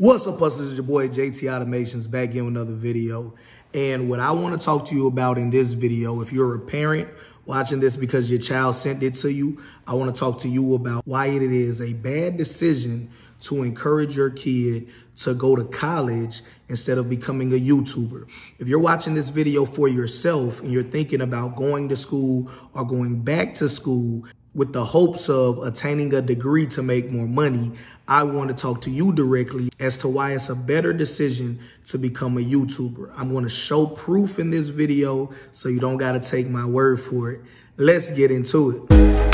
What's up, hustlers? It's your boy JT Automations back in another video. And what I want to talk to you about in this video, if you're a parent watching this because your child sent it to you, I want to talk to you about why it is a bad decision to encourage your kid to go to college instead of becoming a YouTuber. If you're watching this video for yourself and you're thinking about going to school or going back to school, with the hopes of attaining a degree to make more money, I want to talk to you directly as to why it's a better decision to become a YouTuber. I'm going to show proof in this video so you don't got to take my word for it. Let's get into it.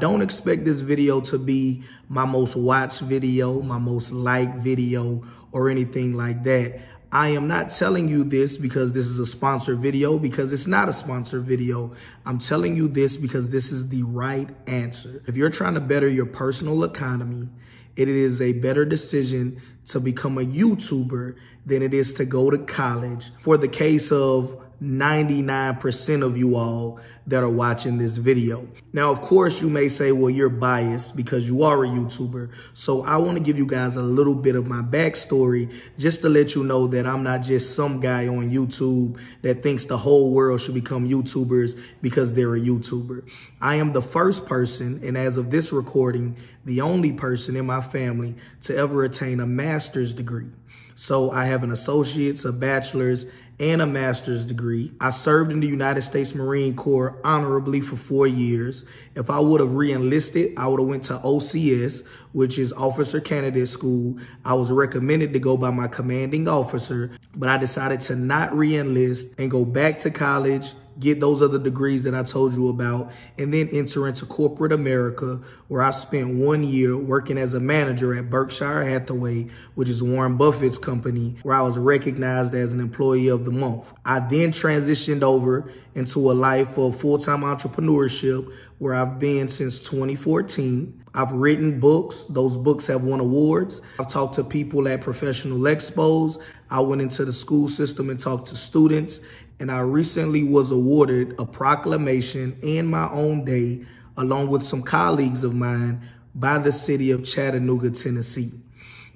don't expect this video to be my most watched video, my most liked video, or anything like that. I am not telling you this because this is a sponsored video, because it's not a sponsored video. I'm telling you this because this is the right answer. If you're trying to better your personal economy, it is a better decision to become a YouTuber than it is to go to college. For the case of 99% of you all that are watching this video. Now, of course, you may say, well, you're biased because you are a YouTuber. So I want to give you guys a little bit of my backstory just to let you know that I'm not just some guy on YouTube that thinks the whole world should become YouTubers because they're a YouTuber. I am the first person, and as of this recording, the only person in my family to ever attain a master's degree. So I have an associate's, a bachelor's, and a master's degree. I served in the United States Marine Corps honorably for four years. If I would have reenlisted, I would have went to OCS, which is Officer Candidate School. I was recommended to go by my commanding officer, but I decided to not reenlist and go back to college get those other degrees that I told you about, and then enter into corporate America, where I spent one year working as a manager at Berkshire Hathaway, which is Warren Buffett's company, where I was recognized as an employee of the month. I then transitioned over into a life of full-time entrepreneurship, where I've been since 2014. I've written books. Those books have won awards. I've talked to people at professional expos. I went into the school system and talked to students and I recently was awarded a proclamation in my own day, along with some colleagues of mine, by the city of Chattanooga, Tennessee.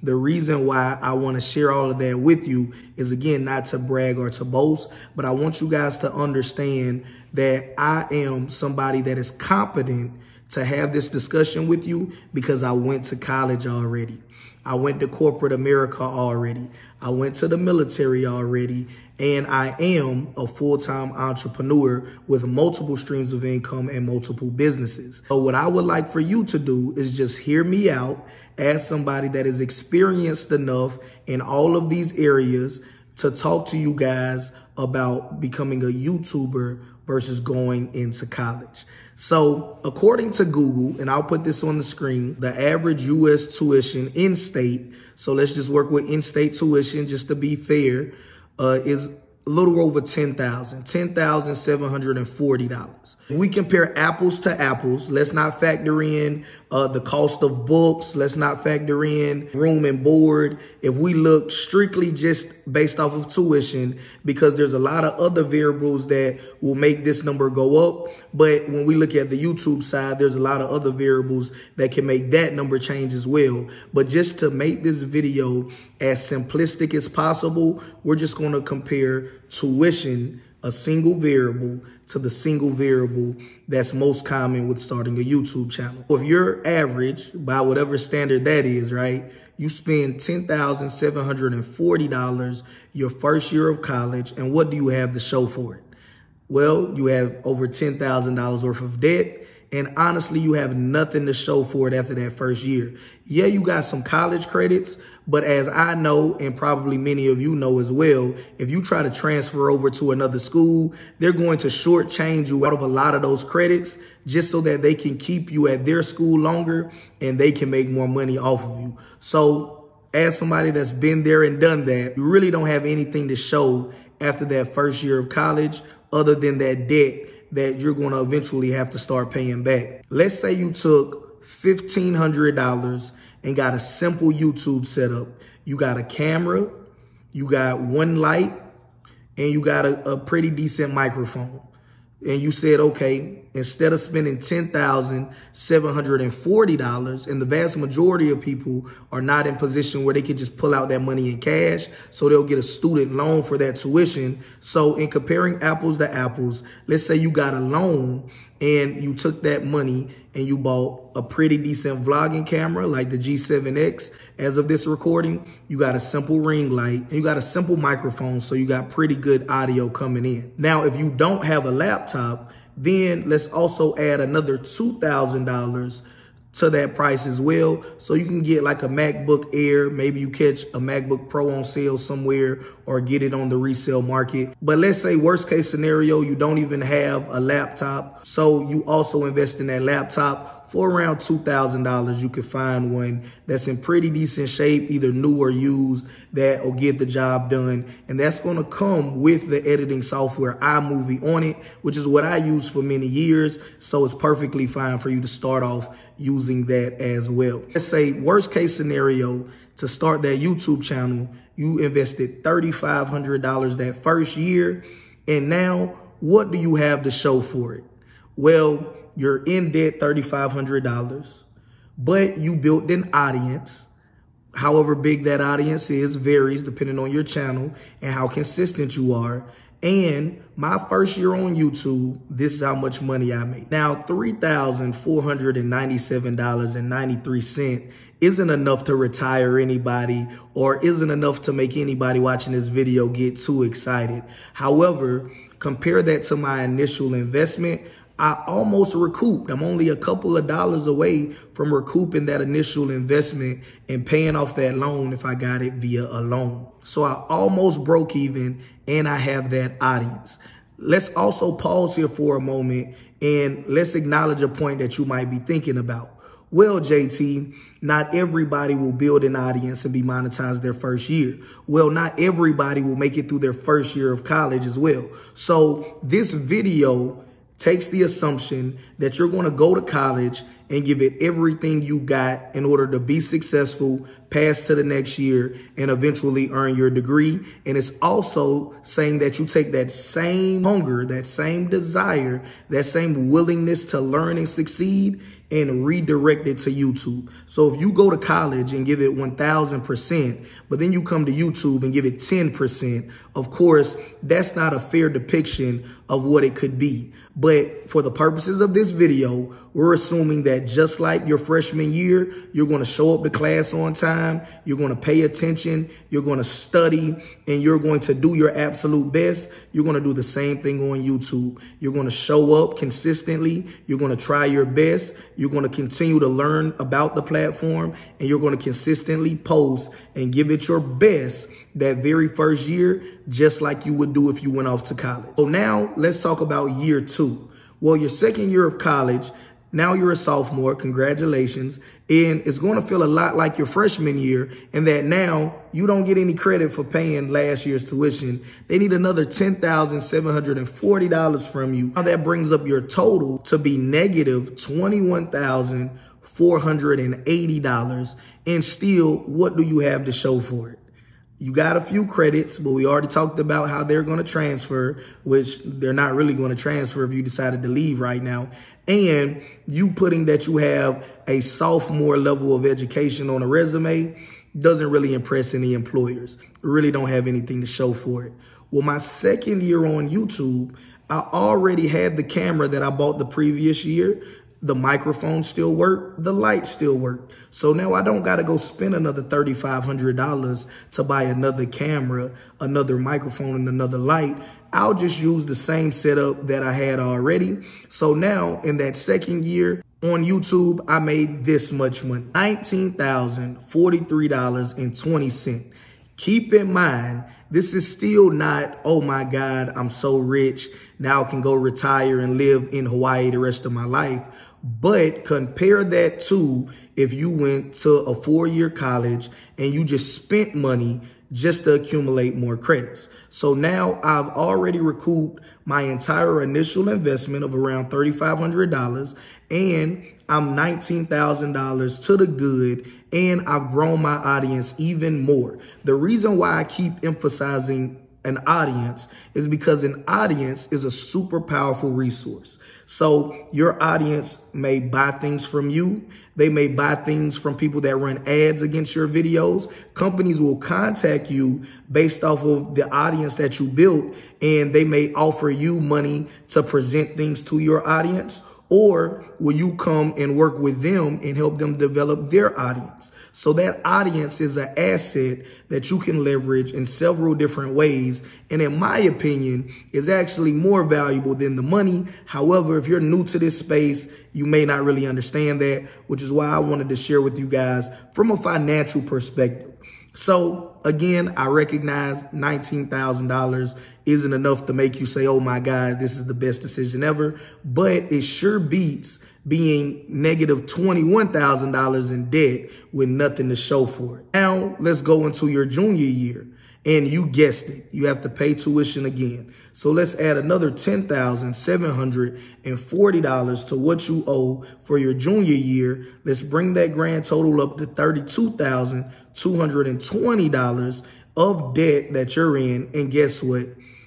The reason why I want to share all of that with you is again, not to brag or to boast, but I want you guys to understand that I am somebody that is competent to have this discussion with you because I went to college already. I went to corporate America already. I went to the military already. And I am a full-time entrepreneur with multiple streams of income and multiple businesses. So what I would like for you to do is just hear me out as somebody that is experienced enough in all of these areas to talk to you guys about becoming a YouTuber versus going into college. So, according to Google, and I'll put this on the screen, the average US tuition in state, so let's just work with in state tuition just to be fair, uh, is a little over $10,000, $10,740. We compare apples to apples. Let's not factor in uh, the cost of books. Let's not factor in room and board. If we look strictly just based off of tuition, because there's a lot of other variables that will make this number go up. But when we look at the YouTube side, there's a lot of other variables that can make that number change as well. But just to make this video as simplistic as possible, we're just going to compare tuition a single variable to the single variable that's most common with starting a YouTube channel. If you're average, by whatever standard that is, right, you spend $10,740 your first year of college, and what do you have to show for it? Well, you have over $10,000 worth of debt, and honestly, you have nothing to show for it after that first year. Yeah, you got some college credits, but as I know, and probably many of you know as well, if you try to transfer over to another school, they're going to shortchange you out of a lot of those credits just so that they can keep you at their school longer and they can make more money off of you. So as somebody that's been there and done that, you really don't have anything to show after that first year of college other than that debt that you're going to eventually have to start paying back. Let's say you took $1,500 and got a simple YouTube setup. You got a camera, you got one light, and you got a, a pretty decent microphone and you said, okay, instead of spending $10,740, and the vast majority of people are not in position where they could just pull out that money in cash, so they'll get a student loan for that tuition. So in comparing apples to apples, let's say you got a loan and you took that money and you bought a pretty decent vlogging camera like the G7X. As of this recording, you got a simple ring light and you got a simple microphone, so you got pretty good audio coming in. Now, if you don't have a laptop, then let's also add another $2,000 to that price as well. So you can get like a MacBook Air. Maybe you catch a MacBook Pro on sale somewhere or get it on the resale market. But let's say worst case scenario, you don't even have a laptop. So you also invest in that laptop for around $2,000, you can find one that's in pretty decent shape, either new or used, that will get the job done. And that's going to come with the editing software iMovie on it, which is what I use for many years. So it's perfectly fine for you to start off using that as well. Let's say worst case scenario, to start that YouTube channel, you invested $3,500 that first year. And now what do you have to show for it? Well, you're in debt $3,500, but you built an audience. However big that audience is varies depending on your channel and how consistent you are. And my first year on YouTube, this is how much money I made. Now, $3,497.93 isn't enough to retire anybody or isn't enough to make anybody watching this video get too excited. However, compare that to my initial investment, I almost recouped. I'm only a couple of dollars away from recouping that initial investment and paying off that loan if I got it via a loan. So I almost broke even and I have that audience. Let's also pause here for a moment and let's acknowledge a point that you might be thinking about. Well, JT, not everybody will build an audience and be monetized their first year. Well, not everybody will make it through their first year of college as well. So this video takes the assumption that you're going to go to college and give it everything you got in order to be successful, pass to the next year, and eventually earn your degree. And it's also saying that you take that same hunger, that same desire, that same willingness to learn and succeed and redirect it to YouTube. So if you go to college and give it 1000%, but then you come to YouTube and give it 10%, of course, that's not a fair depiction of what it could be. But for the purposes of this video, we're assuming that just like your freshman year, you're going to show up to class on time, you're going to pay attention, you're going to study, and you're going to do your absolute best. You're going to do the same thing on YouTube. You're going to show up consistently. You're going to try your best. You're going to continue to learn about the platform, and you're going to consistently post and give it your best that very first year, just like you would do if you went off to college. So now let's talk about year two. Well, your second year of college, now you're a sophomore, congratulations. And it's going to feel a lot like your freshman year in that now you don't get any credit for paying last year's tuition. They need another $10,740 from you. Now that brings up your total to be negative $21,480. And still, what do you have to show for it? you got a few credits, but we already talked about how they're going to transfer, which they're not really going to transfer if you decided to leave right now. And you putting that you have a sophomore level of education on a resume doesn't really impress any employers. Really don't have anything to show for it. Well, my second year on YouTube, I already had the camera that I bought the previous year. The microphone still worked. The light still worked. So now I don't got to go spend another $3,500 to buy another camera, another microphone, and another light. I'll just use the same setup that I had already. So now in that second year, on YouTube, I made this much money, $19,043.20. Keep in mind, this is still not, oh my God, I'm so rich, now I can go retire and live in Hawaii the rest of my life. But compare that to if you went to a four-year college and you just spent money just to accumulate more credits. So now I've already recouped my entire initial investment of around $3,500 and I'm $19,000 to the good and I've grown my audience even more. The reason why I keep emphasizing an audience is because an audience is a super powerful resource. So your audience may buy things from you. They may buy things from people that run ads against your videos. Companies will contact you based off of the audience that you built and they may offer you money to present things to your audience or will you come and work with them and help them develop their audience? So that audience is an asset that you can leverage in several different ways. And in my opinion, is actually more valuable than the money. However, if you're new to this space, you may not really understand that, which is why I wanted to share with you guys from a financial perspective. So again, I recognize $19,000 isn't enough to make you say, oh my God, this is the best decision ever, but it sure beats being negative $21,000 in debt with nothing to show for it. Now let's go into your junior year and you guessed it. You have to pay tuition again. So let's add another $10,740 to what you owe for your junior year. Let's bring that grand total up to $32,220 of debt that you're in. And guess what?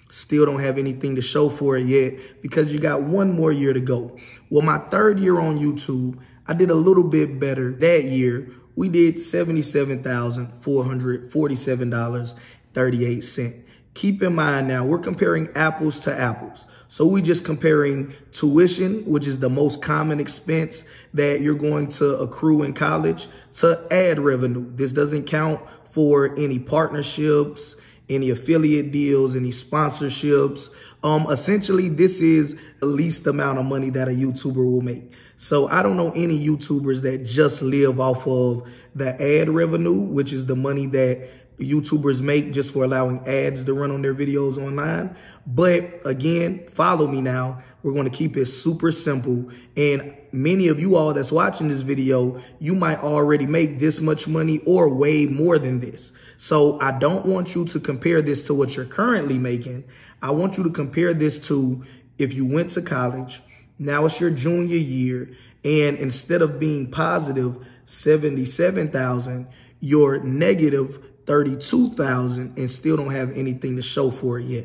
Still don't have anything to show for it yet because you got one more year to go. Well, my third year on YouTube, I did a little bit better that year. We did $77,447.38. Keep in mind now, we're comparing apples to apples. So we are just comparing tuition, which is the most common expense that you're going to accrue in college, to ad revenue. This doesn't count for any partnerships, any affiliate deals, any sponsorships. Um, essentially, this is the least amount of money that a YouTuber will make. So I don't know any YouTubers that just live off of the ad revenue, which is the money that YouTubers make just for allowing ads to run on their videos online. But again, follow me now. We're going to keep it super simple. And many of you all that's watching this video, you might already make this much money or way more than this. So I don't want you to compare this to what you're currently making. I want you to compare this to if you went to college, now it's your junior year, and instead of being positive 77,000, you're negative 32,000 and still don't have anything to show for it yet.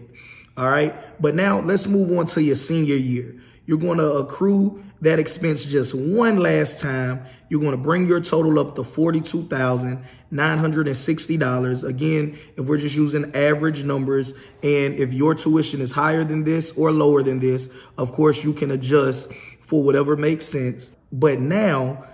All right. But now let's move on to your senior year. You're going to accrue that expense just one last time. You're going to bring your total up to $42,960. Again, if we're just using average numbers and if your tuition is higher than this or lower than this, of course you can adjust for whatever makes sense. But now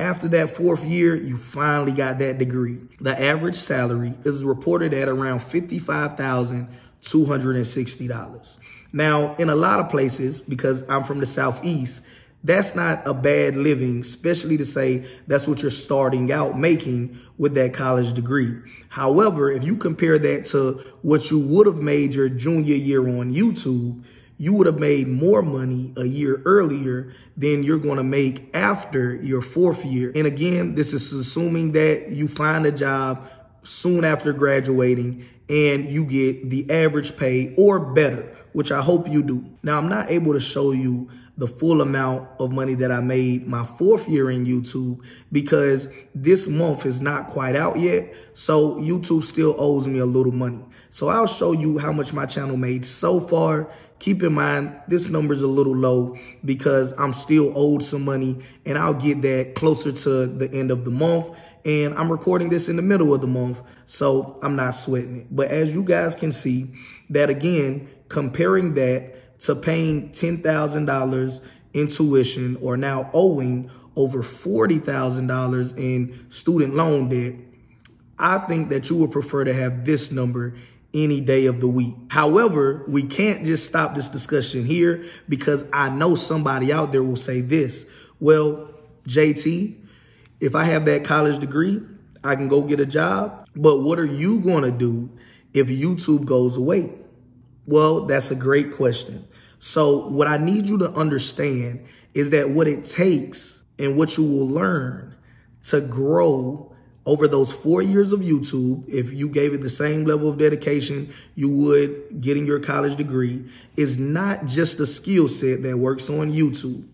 after that fourth year, you finally got that degree. The average salary is reported at around $55,260. Now, in a lot of places, because I'm from the Southeast, that's not a bad living, especially to say that's what you're starting out making with that college degree. However, if you compare that to what you would have made your junior year on YouTube, you would have made more money a year earlier than you're going to make after your fourth year. And again, this is assuming that you find a job soon after graduating and you get the average pay or better, which I hope you do. Now, I'm not able to show you the full amount of money that I made my fourth year in YouTube because this month is not quite out yet. So YouTube still owes me a little money. So I'll show you how much my channel made so far keep in mind this number is a little low because I'm still owed some money and I'll get that closer to the end of the month. And I'm recording this in the middle of the month, so I'm not sweating it. But as you guys can see, that again, comparing that to paying $10,000 in tuition or now owing over $40,000 in student loan debt, I think that you would prefer to have this number any day of the week. However, we can't just stop this discussion here because I know somebody out there will say this. Well, JT, if I have that college degree, I can go get a job. But what are you going to do if YouTube goes away? Well, that's a great question. So what I need you to understand is that what it takes and what you will learn to grow over those four years of YouTube, if you gave it the same level of dedication you would getting your college degree, is not just a skill set that works on YouTube.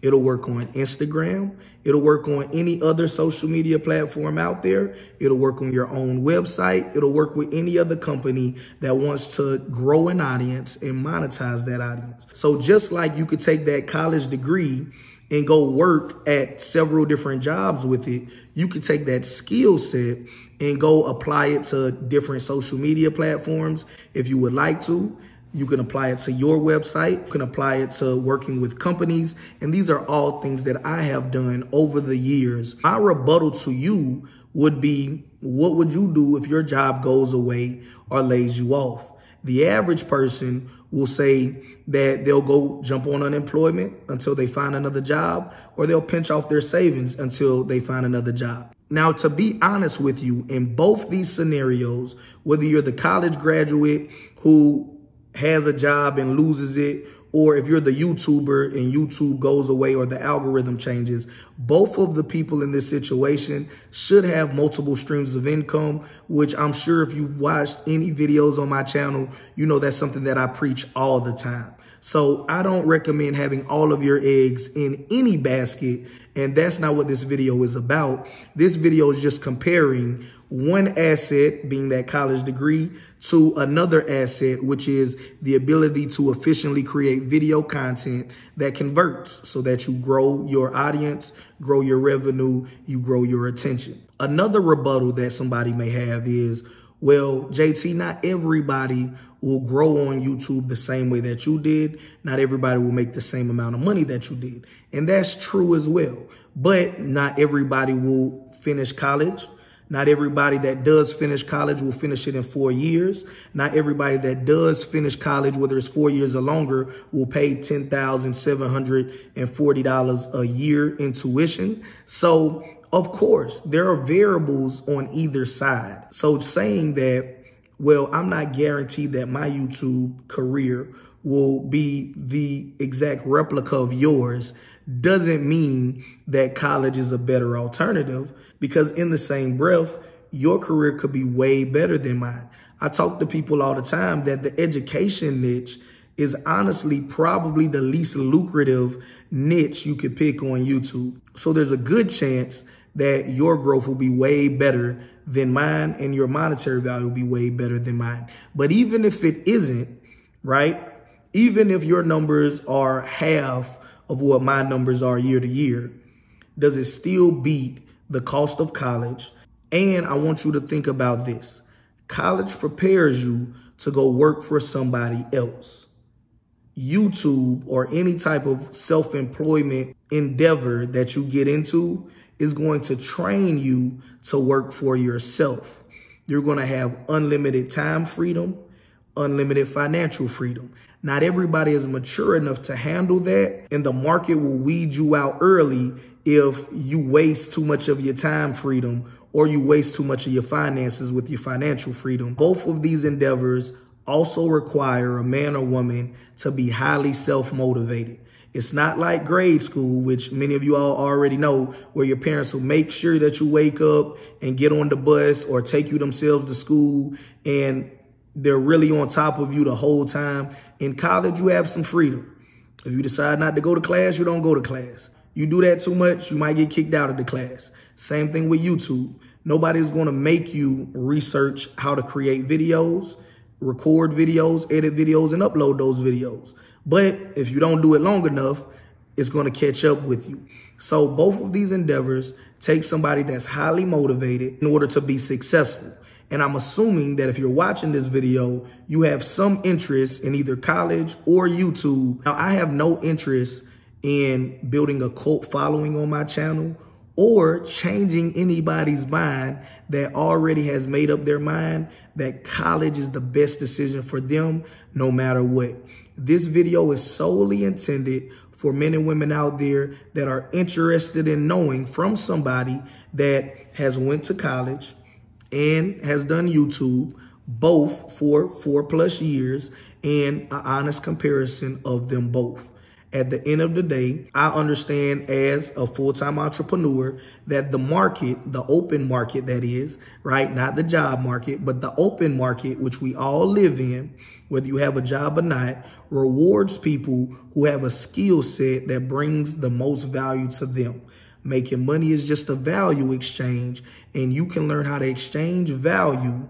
It'll work on Instagram. It'll work on any other social media platform out there. It'll work on your own website. It'll work with any other company that wants to grow an audience and monetize that audience. So just like you could take that college degree and go work at several different jobs with it, you can take that skill set and go apply it to different social media platforms if you would like to. You can apply it to your website, you can apply it to working with companies. And these are all things that I have done over the years. My rebuttal to you would be what would you do if your job goes away or lays you off? The average person will say, that they'll go jump on unemployment until they find another job, or they'll pinch off their savings until they find another job. Now, to be honest with you, in both these scenarios, whether you're the college graduate who has a job and loses it, or if you're the YouTuber and YouTube goes away or the algorithm changes, both of the people in this situation should have multiple streams of income, which I'm sure if you've watched any videos on my channel, you know that's something that I preach all the time. So I don't recommend having all of your eggs in any basket. And that's not what this video is about. This video is just comparing one asset, being that college degree, to another asset, which is the ability to efficiently create video content that converts so that you grow your audience, grow your revenue, you grow your attention. Another rebuttal that somebody may have is, well, JT, not everybody will grow on YouTube the same way that you did. Not everybody will make the same amount of money that you did. And that's true as well. But not everybody will finish college. Not everybody that does finish college will finish it in four years. Not everybody that does finish college, whether it's four years or longer, will pay $10,740 a year in tuition. So, of course, there are variables on either side. So saying that, well, I'm not guaranteed that my YouTube career will be the exact replica of yours doesn't mean that college is a better alternative because in the same breath, your career could be way better than mine. I talk to people all the time that the education niche is honestly probably the least lucrative niche you could pick on YouTube. So there's a good chance that your growth will be way better than mine and your monetary value will be way better than mine. But even if it isn't, right? even if your numbers are half of what my numbers are year to year, does it still beat the cost of college? And I want you to think about this. College prepares you to go work for somebody else. YouTube or any type of self-employment endeavor that you get into is going to train you to work for yourself. You're going to have unlimited time freedom unlimited financial freedom. Not everybody is mature enough to handle that, and the market will weed you out early if you waste too much of your time freedom or you waste too much of your finances with your financial freedom. Both of these endeavors also require a man or woman to be highly self motivated. It's not like grade school, which many of you all already know, where your parents will make sure that you wake up and get on the bus or take you themselves to school and they're really on top of you the whole time. In college, you have some freedom. If you decide not to go to class, you don't go to class. You do that too much, you might get kicked out of the class. Same thing with YouTube. Nobody's going to make you research how to create videos, record videos, edit videos, and upload those videos. But if you don't do it long enough, it's going to catch up with you. So both of these endeavors take somebody that's highly motivated in order to be successful. And I'm assuming that if you're watching this video, you have some interest in either college or YouTube. Now, I have no interest in building a cult following on my channel or changing anybody's mind that already has made up their mind that college is the best decision for them no matter what. This video is solely intended for men and women out there that are interested in knowing from somebody that has went to college and has done YouTube, both for four plus years, and an honest comparison of them both. At the end of the day, I understand as a full-time entrepreneur that the market, the open market that is, right? Not the job market, but the open market, which we all live in, whether you have a job or not, rewards people who have a skill set that brings the most value to them. Making money is just a value exchange, and you can learn how to exchange value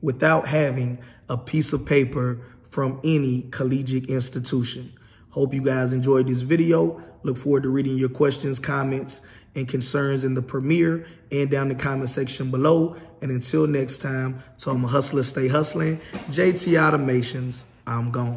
without having a piece of paper from any collegiate institution. Hope you guys enjoyed this video. Look forward to reading your questions, comments, and concerns in the premiere and down the comment section below. And until next time, so I'm a hustler, stay hustling. JT Automations, I'm gone.